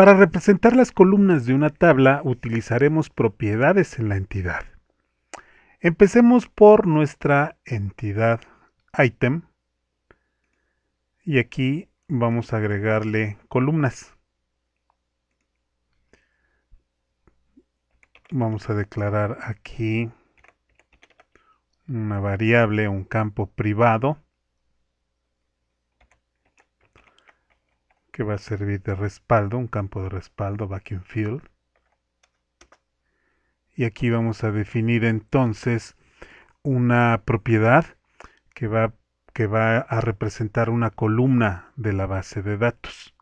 Para representar las columnas de una tabla utilizaremos propiedades en la entidad. Empecemos por nuestra entidad item y aquí vamos a agregarle columnas. Vamos a declarar aquí una variable, un campo privado que va a servir de respaldo, un campo de respaldo, vacuum field. Y aquí vamos a definir entonces una propiedad que va, que va a representar una columna de la base de datos.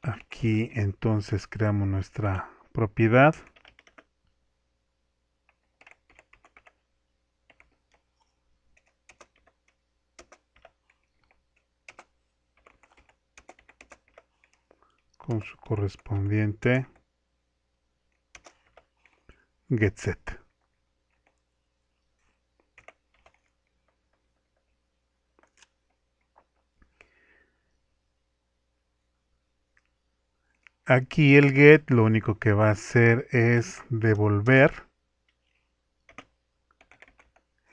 Aquí entonces creamos nuestra propiedad. con su correspondiente getset. Aquí el get lo único que va a hacer es devolver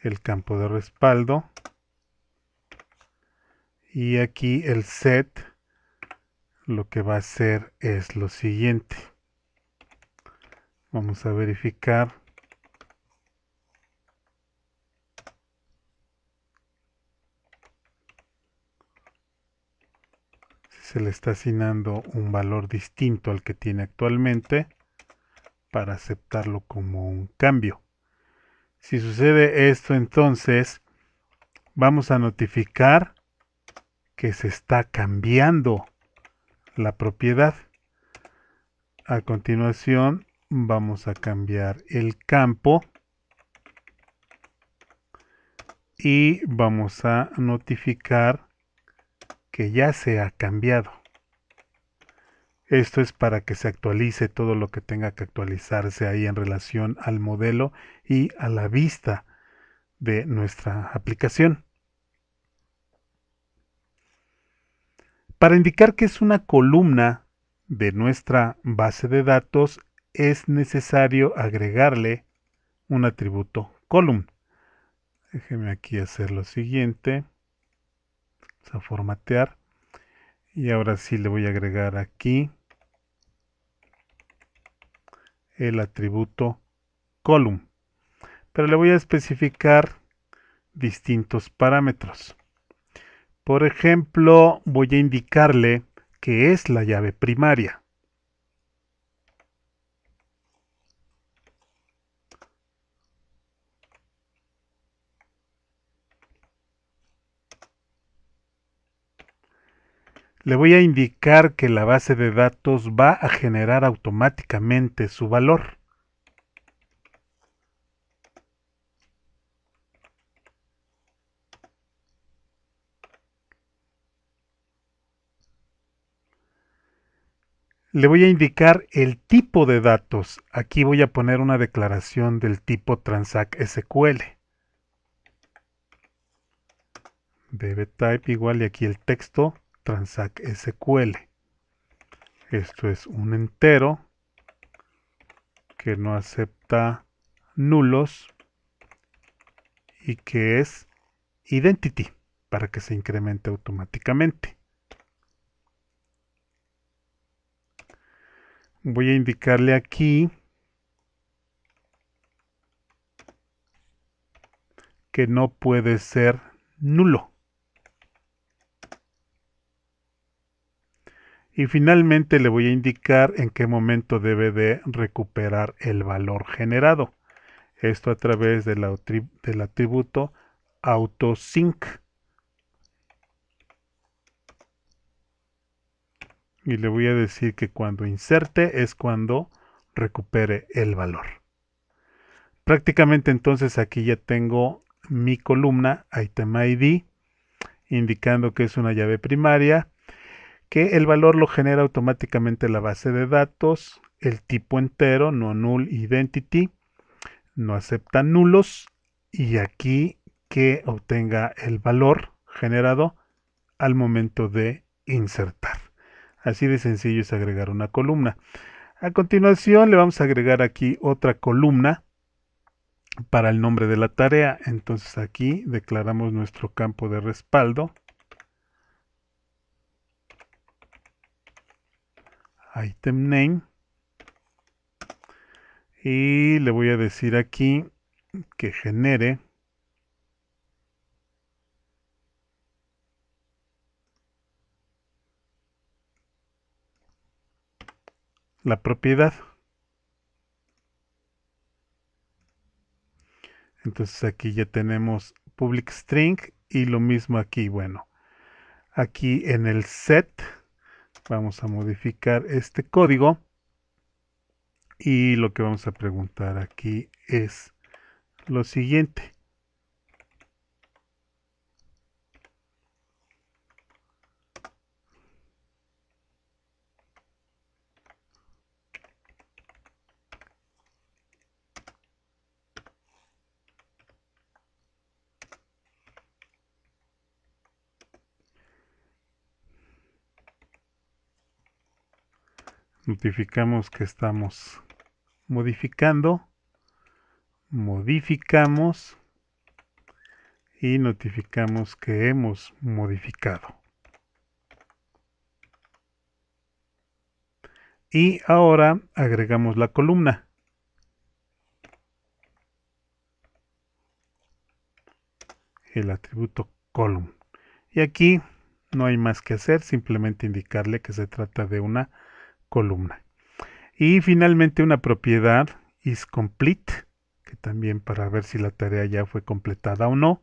el campo de respaldo y aquí el set lo que va a hacer es lo siguiente. Vamos a verificar. si Se le está asignando un valor distinto al que tiene actualmente para aceptarlo como un cambio. Si sucede esto, entonces vamos a notificar que se está cambiando la propiedad. A continuación vamos a cambiar el campo y vamos a notificar que ya se ha cambiado. Esto es para que se actualice todo lo que tenga que actualizarse ahí en relación al modelo y a la vista de nuestra aplicación. Para indicar que es una columna de nuestra base de datos es necesario agregarle un atributo column. Déjeme aquí hacer lo siguiente. Vamos a formatear. Y ahora sí le voy a agregar aquí el atributo column. Pero le voy a especificar distintos parámetros. Por ejemplo, voy a indicarle que es la llave primaria. Le voy a indicar que la base de datos va a generar automáticamente su valor. le voy a indicar el tipo de datos. Aquí voy a poner una declaración del tipo transact SQL. type igual y aquí el texto transact SQL. Esto es un entero que no acepta nulos y que es identity para que se incremente automáticamente. voy a indicarle aquí que no puede ser nulo. Y finalmente le voy a indicar en qué momento debe de recuperar el valor generado. Esto a través del, atributo autosync. y le voy a decir que cuando inserte es cuando recupere el valor. Prácticamente entonces aquí ya tengo mi columna item ID indicando que es una llave primaria, que el valor lo genera automáticamente la base de datos, el tipo entero, no null identity, no acepta nulos y aquí que obtenga el valor generado al momento de insertar. Así de sencillo es agregar una columna. A continuación le vamos a agregar aquí otra columna para el nombre de la tarea. Entonces aquí declaramos nuestro campo de respaldo. Item name. Y le voy a decir aquí que genere la propiedad. Entonces aquí ya tenemos public string y lo mismo aquí. Bueno, aquí en el set vamos a modificar este código y lo que vamos a preguntar aquí es lo siguiente. notificamos que estamos modificando, modificamos y notificamos que hemos modificado. Y ahora agregamos la columna. El atributo column. Y aquí no hay más que hacer, simplemente indicarle que se trata de una columna. Y finalmente una propiedad is complete, que también para ver si la tarea ya fue completada o no.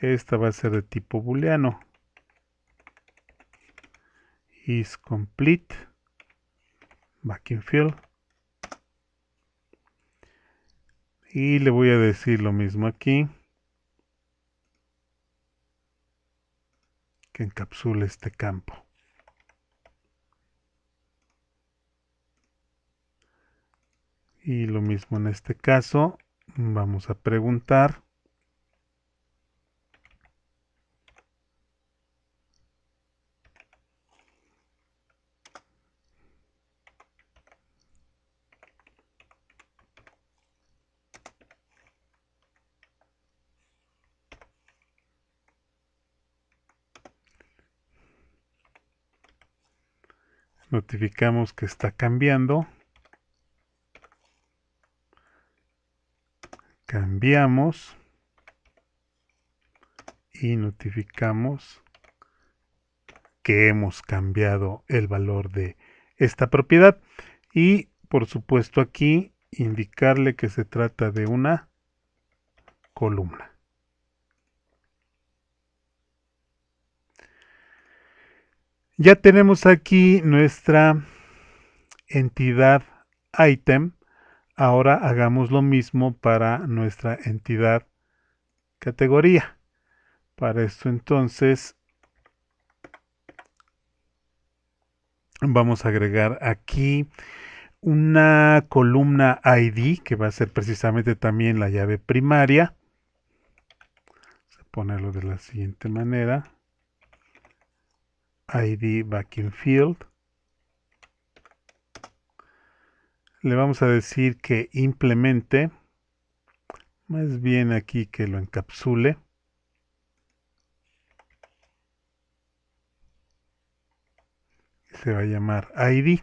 Esta va a ser de tipo booleano. isComplete complete. Backing field. Y le voy a decir lo mismo aquí. Que encapsule este campo. Y lo mismo en este caso, vamos a preguntar. notificamos que está cambiando cambiamos y notificamos que hemos cambiado el valor de esta propiedad y por supuesto aquí indicarle que se trata de una columna. Ya tenemos aquí nuestra entidad item Ahora hagamos lo mismo para nuestra entidad categoría. Para esto entonces vamos a agregar aquí una columna ID que va a ser precisamente también la llave primaria. Vamos a ponerlo de la siguiente manera. ID in Field. le vamos a decir que implemente, más bien aquí que lo encapsule. Se va a llamar ID.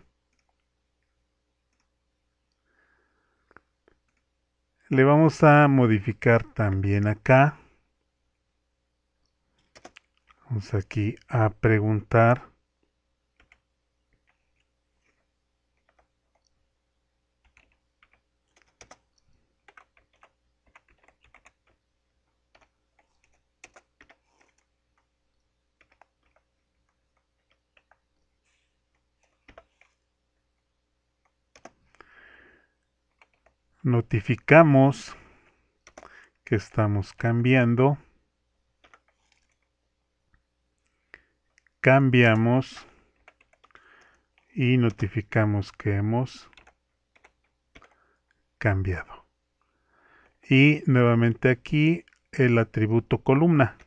Le vamos a modificar también acá. Vamos aquí a preguntar notificamos que estamos cambiando. Cambiamos y notificamos que hemos cambiado. Y nuevamente aquí el atributo columna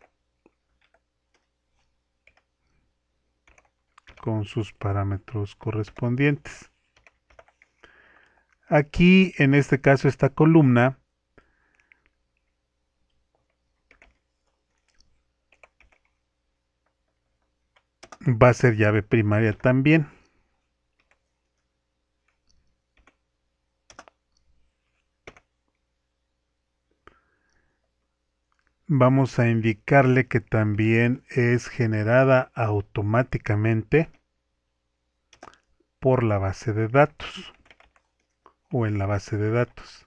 con sus parámetros correspondientes. Aquí, en este caso, esta columna va a ser llave primaria también. Vamos a indicarle que también es generada automáticamente por la base de datos o en la base de datos.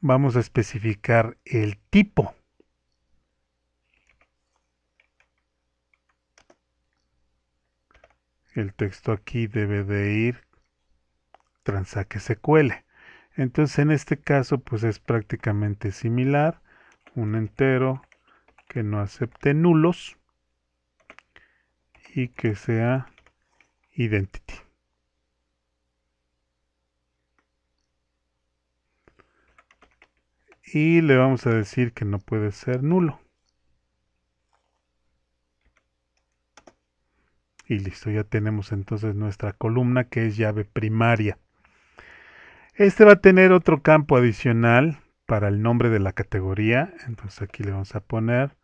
Vamos a especificar el tipo. El texto aquí debe de ir transaque sql Entonces en este caso pues es prácticamente similar. Un entero que no acepte nulos y que sea Identity. Y le vamos a decir que no puede ser nulo. Y listo, ya tenemos entonces nuestra columna que es llave primaria. Este va a tener otro campo adicional para el nombre de la categoría. Entonces aquí le vamos a poner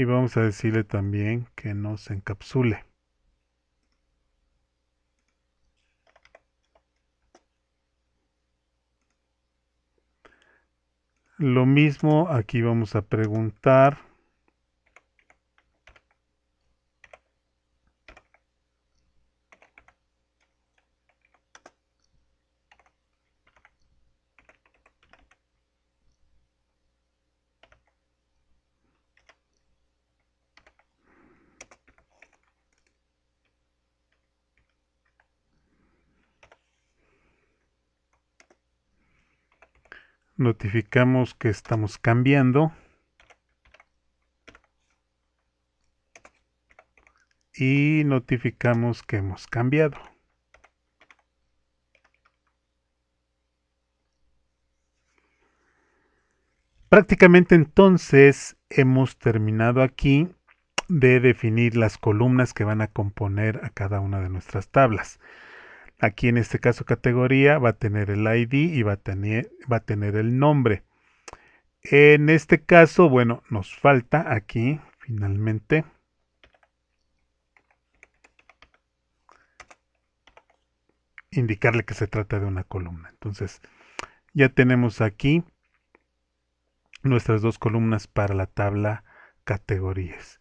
y vamos a decirle también que nos encapsule. Lo mismo aquí vamos a preguntar notificamos que estamos cambiando y notificamos que hemos cambiado prácticamente entonces hemos terminado aquí de definir las columnas que van a componer a cada una de nuestras tablas Aquí en este caso categoría va a tener el ID y va a tener, el nombre. En este caso, bueno, nos falta aquí finalmente. indicarle que se trata de una columna. Entonces, ya tenemos aquí nuestras dos columnas para la tabla categorías.